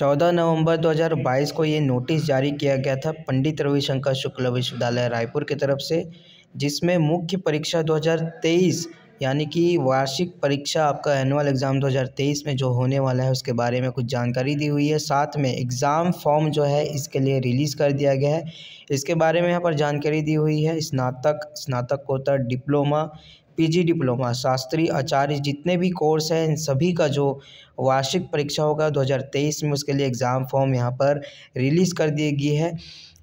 14 नवंबर 2022 को ये नोटिस जारी किया गया था पंडित रविशंकर शुक्ल विश्वविद्यालय रायपुर की तरफ से जिसमें मुख्य परीक्षा 2023 यानी कि वार्षिक परीक्षा आपका एनुअल एग्ज़ाम 2023 में जो होने वाला है उसके बारे में कुछ जानकारी दी हुई है साथ में एग्ज़ाम फॉर्म जो है इसके लिए रिलीज़ कर दिया गया है इसके बारे में यहाँ पर जानकारी दी हुई है स्नातक स्नातकोत्तर diploma PG diploma Shastri Acharya जितने भी कोर्स हैं इन सभी का जो वार्षिक परीक्षा होगा 2023 में उसके लिए एग्ज़ाम फॉर्म यहाँ पर रिलीज़ कर दी गई है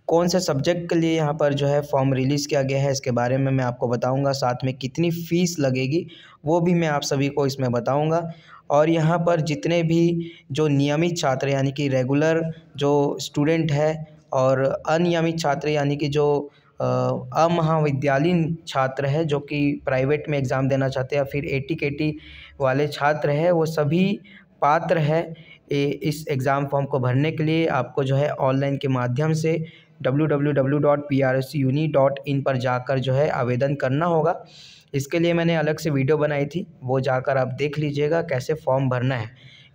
कौन से सब्जेक्ट के लिए यहाँ पर जो है फॉर्म रिलीज़ किया गया है इसके बारे में मैं आपको बताऊँगा साथ में कितनी फ़ीस लगेगी वो भी मैं आप सभी को इसमें बताऊँगा और यहाँ पर जितने भी जो नियमित छात्र यानी कि रेगुलर जो स्टूडेंट है और अनियमित छात्र यानी कि जो अमहाविद्यालयीन छात्र है जो कि प्राइवेट में एग्ज़ाम देना चाहते हैं या फिर एटी टी वाले छात्र हैं वो सभी पात्र है इस एग्ज़ाम फॉर्म को भरने के लिए आपको जो है ऑनलाइन के माध्यम से डब्ल्यू पर जाकर जो है आवेदन करना होगा इसके लिए मैंने अलग से वीडियो बनाई थी वो जाकर आप देख लीजिएगा कैसे फॉर्म भरना है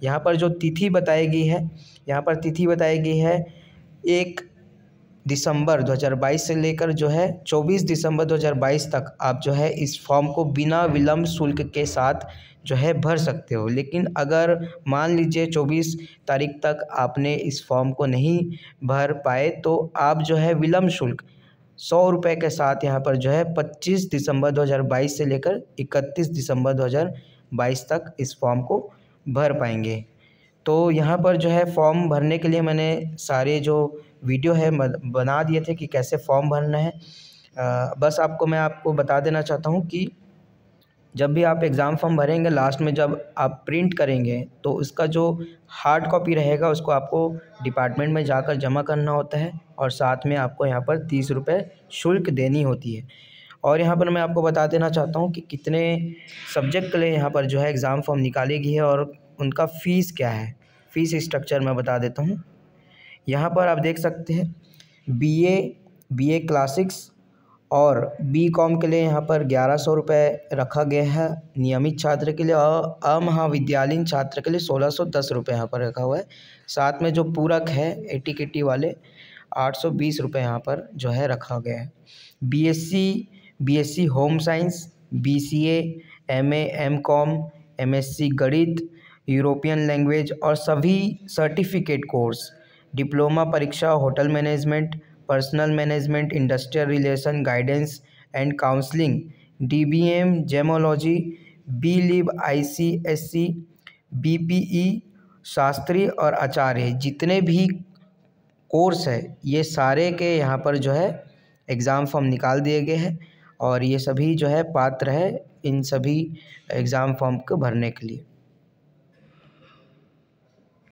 यहाँ पर जो तिथि बताई गई है यहाँ पर तिथि बताई गई है एक दिसंबर 2022 से लेकर जो है 24 दिसंबर 2022 तक आप जो है इस फॉर्म को बिना विलंब शुल्क के साथ जो है भर सकते हो लेकिन अगर मान लीजिए 24 तारीख तक आपने इस फॉर्म को नहीं भर पाए तो आप जो है विलंब शुल्क सौ रुपये के साथ यहाँ पर जो है 25 दिसंबर 2022 से लेकर 31 दिसंबर 2022 तक इस फॉर्म को भर पाएंगे तो यहाँ पर जो है फॉर्म भरने के लिए मैंने सारे जो वीडियो है बना दिए थे कि कैसे फॉर्म भरना है आ, बस आपको मैं आपको बता देना चाहता हूँ कि जब भी आप एग्ज़ाम फॉर्म भरेंगे लास्ट में जब आप प्रिंट करेंगे तो उसका जो हार्ड कॉपी रहेगा उसको आपको डिपार्टमेंट में जाकर जमा करना होता है और साथ में आपको यहाँ पर तीस रुपये शुल्क देनी होती है और यहाँ पर मैं आपको बता देना चाहता हूँ कि कितने सब्जेक्ट के लिए यहाँ पर जो है एग्ज़ाम फॉर्म निकाली गई है और उनका फ़ीस क्या है फ़ीस स्ट्रक्चर मैं बता देता हूँ यहाँ पर आप देख सकते हैं B A B A classics और बी कॉम के लिए यहाँ पर ग्यारह सौ रुपये रखा गया है नियमित छात्र के लिए और अमहाविद्यालयीन छात्र के लिए सोलह सौ दस रुपये यहाँ पर रखा हुआ है साथ में जो पूरक है एटी टी वाले आठ सौ बीस रुपये यहाँ पर जो है रखा गया है B S C B S C home science B C A M A M com M S C गणित यूरोपियन लैंग्वेज और सभी सर्टिफिकेट कोर्स डिप्लोमा परीक्षा hotel management personnel management industrial relation guidance and counselling D B M gemmology B lib I C S C B P E Shastri और आचार्य जितने भी course है ये सारे के यहाँ पर जो है एग्ज़ाम फॉर्म निकाल दिए गए हैं और ये सभी जो है पात्र है इन सभी एग्ज़ाम फॉर्म को भरने के लिए